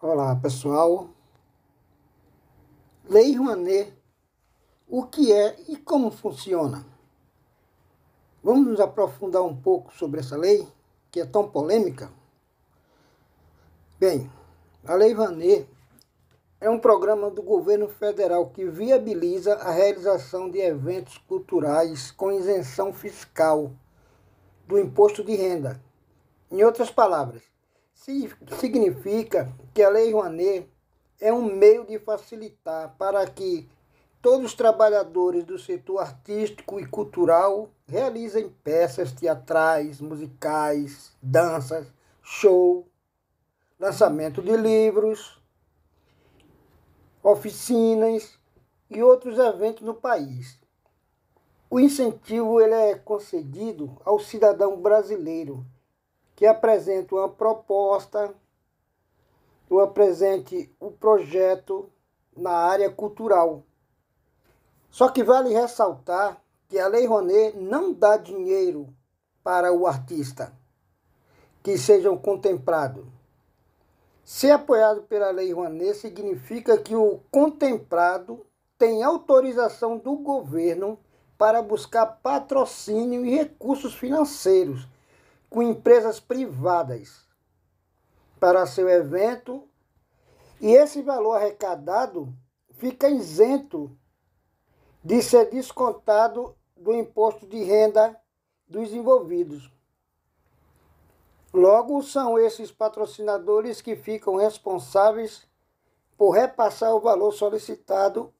Olá pessoal, Lei Rouanet, o que é e como funciona? Vamos nos aprofundar um pouco sobre essa lei que é tão polêmica? Bem, a Lei Rouanet é um programa do governo federal que viabiliza a realização de eventos culturais com isenção fiscal do imposto de renda. Em outras palavras, significa que a Lei Rouanet é um meio de facilitar para que todos os trabalhadores do setor artístico e cultural realizem peças teatrais, musicais, danças, show, lançamento de livros, oficinas e outros eventos no país. O incentivo ele é concedido ao cidadão brasileiro que apresente uma proposta, ou apresente um projeto na área cultural. Só que vale ressaltar que a Lei Rouanet não dá dinheiro para o artista que sejam contemplados. Ser apoiado pela Lei Rouanet significa que o contemplado tem autorização do governo para buscar patrocínio e recursos financeiros com empresas privadas para seu evento e esse valor arrecadado fica isento de ser descontado do imposto de renda dos envolvidos. Logo, são esses patrocinadores que ficam responsáveis por repassar o valor solicitado,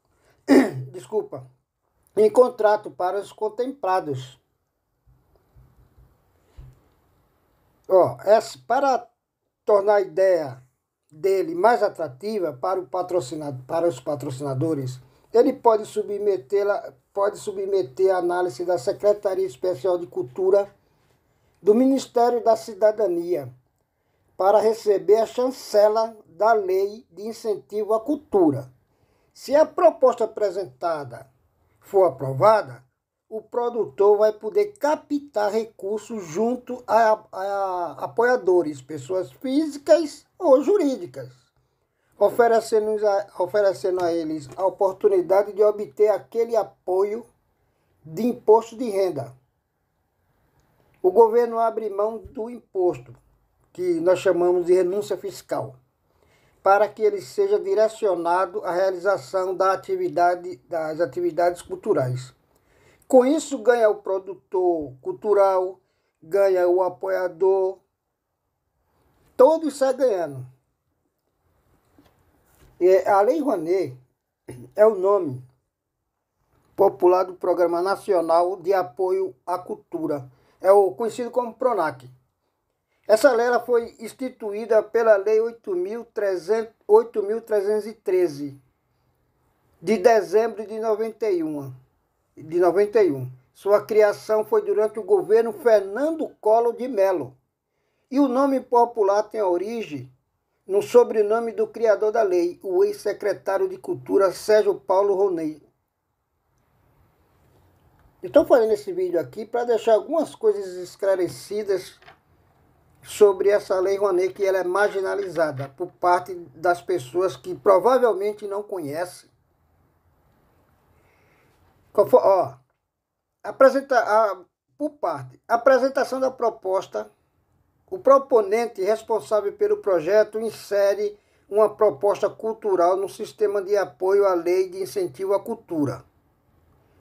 desculpa, em contrato para os contemplados. Ó, essa, para tornar a ideia dele mais atrativa para, o patrocinado, para os patrocinadores, ele pode submetê-la, pode submeter a análise da Secretaria Especial de Cultura do Ministério da Cidadania para receber a chancela da Lei de Incentivo à Cultura. Se a proposta apresentada for aprovada, o produtor vai poder captar recursos junto a, a, apoiadores, pessoas físicas ou jurídicas, oferecendo a, oferecendo a eles a oportunidade de obter aquele apoio de imposto de renda. O governo abre mão do imposto, que nós chamamos de renúncia fiscal, para que ele seja direcionado à realização da atividade, das atividades culturais. Com isso, ganha o produtor cultural, ganha o apoiador, todos saem ganhando. E a Lei Rouanet é o nome popular do Programa Nacional de Apoio à Cultura, é o conhecido como PRONAC. Essa lei foi instituída pela Lei 8.313, de dezembro de 91 de 91. Sua criação foi durante o governo Fernando Collor de Mello. E o nome popular tem origem no sobrenome do criador da lei, o ex-secretário de Cultura Sérgio Paulo Ronei. Estou fazendo esse vídeo aqui para deixar algumas coisas esclarecidas sobre essa lei Rouanet, que ela é marginalizada por parte das pessoas que provavelmente não conhecem ó, apresenta, a, por parte, apresentação da proposta, o proponente responsável pelo projeto insere uma proposta cultural no sistema de apoio à lei de incentivo à cultura,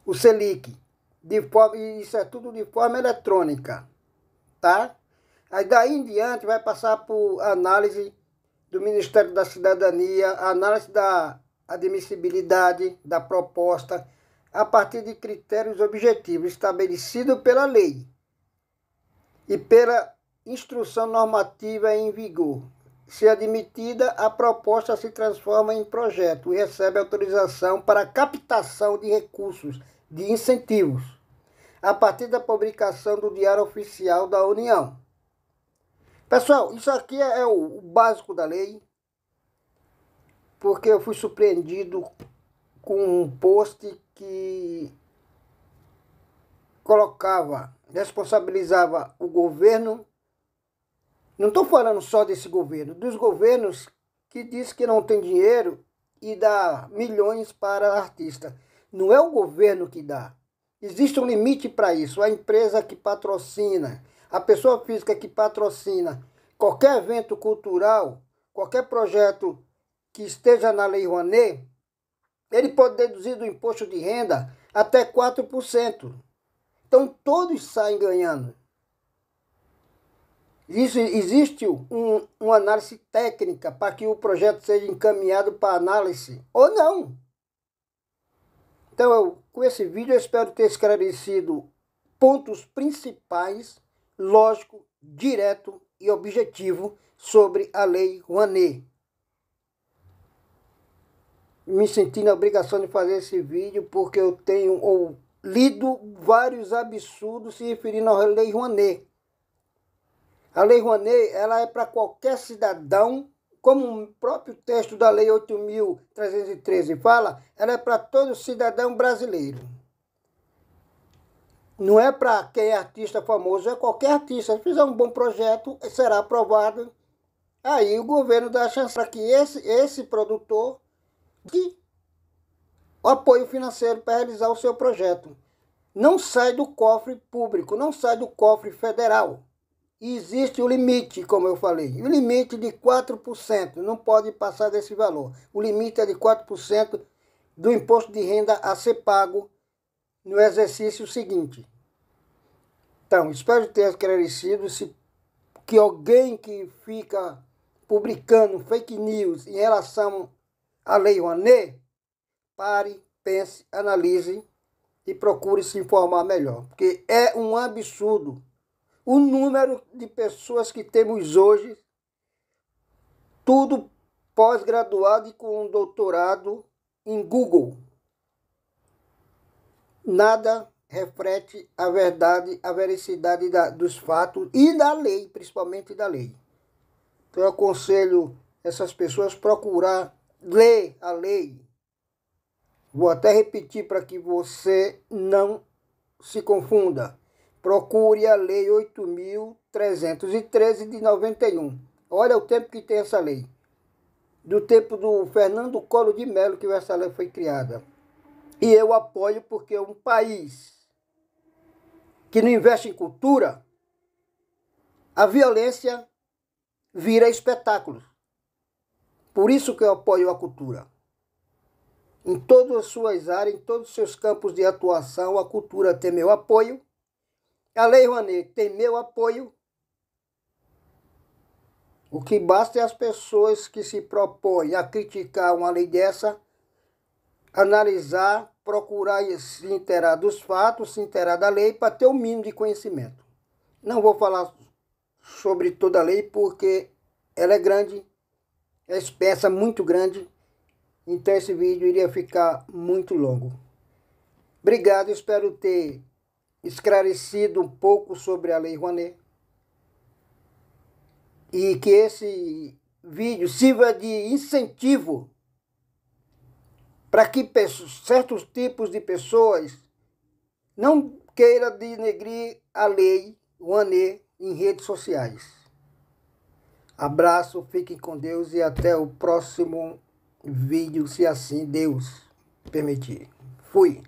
o SELIC, de forma, isso é tudo de forma eletrônica, tá? Aí daí em diante vai passar por análise do Ministério da Cidadania, análise da admissibilidade da proposta, a partir de critérios objetivos estabelecidos pela lei e pela instrução normativa em vigor. Se admitida, a proposta se transforma em projeto e recebe autorização para captação de recursos de incentivos, a partir da publicação do Diário Oficial da União. Pessoal, isso aqui é, é o básico da lei, porque eu fui surpreendido com um post que colocava, responsabilizava o governo. Não estou falando só desse governo, dos governos que diz que não tem dinheiro e dá milhões para artista. Não é o governo que dá. Existe um limite para isso. A empresa que patrocina, a pessoa física que patrocina qualquer evento cultural, qualquer projeto que esteja na Lei Rouanet, ele pode deduzir do imposto de renda até 4%. Então todos saem ganhando. Isso, existe um, uma análise técnica para que o projeto seja encaminhado para análise ou não. Então, eu, com esse vídeo, eu espero ter esclarecido pontos principais, lógico, direto e objetivo sobre a Lei Rouanet me senti na obrigação de fazer esse vídeo porque eu tenho ou, lido vários absurdos se referindo à Lei Rouanet. A Lei Rouanet ela é para qualquer cidadão, como o próprio texto da Lei 8.313 fala, ela é para todo cidadão brasileiro. Não é para quem é artista famoso, é qualquer artista. Se fizer um bom projeto, será aprovado. Aí o governo dá a chance para que esse, esse produtor o apoio financeiro para realizar o seu projeto. Não sai do cofre público, não sai do cofre federal. E existe o limite, como eu falei, o limite de 4%, não pode passar desse valor. O limite é de 4% do imposto de renda a ser pago no exercício seguinte. Então, espero ter esclarecido se que alguém que fica publicando fake news em relação a Lei Rouanet, pare, pense, analise e procure se informar melhor. Porque é um absurdo o número de pessoas que temos hoje, tudo pós-graduado e com um doutorado em Google. Nada reflete a verdade, a veracidade da, dos fatos e da lei, principalmente da lei. Então eu aconselho essas pessoas procurar lê a lei. Vou até repetir para que você não se confunda. Procure a Lei 8.313 de 91. Olha o tempo que tem essa lei. Do tempo do Fernando Colo de Melo que essa lei foi criada. E eu apoio porque um país que não investe em cultura, a violência vira espetáculo. Por isso que eu apoio a cultura. Em todas as suas áreas, em todos os seus campos de atuação, a cultura tem meu apoio. A Lei Rouanet tem meu apoio. O que basta é as pessoas que se propõem a criticar uma lei dessa, analisar, procurar se inteirar dos fatos, se inteirar da lei, para ter o um mínimo de conhecimento. Não vou falar sobre toda a lei porque ela é grande é espessa, muito grande, então esse vídeo iria ficar muito longo. Obrigado, espero ter esclarecido um pouco sobre a Lei Rouanet e que esse vídeo sirva de incentivo para que certos tipos de pessoas não queiram denegrir a lei Rouanet em redes sociais. Abraço, fiquem com Deus e até o próximo vídeo, se assim Deus permitir. Fui!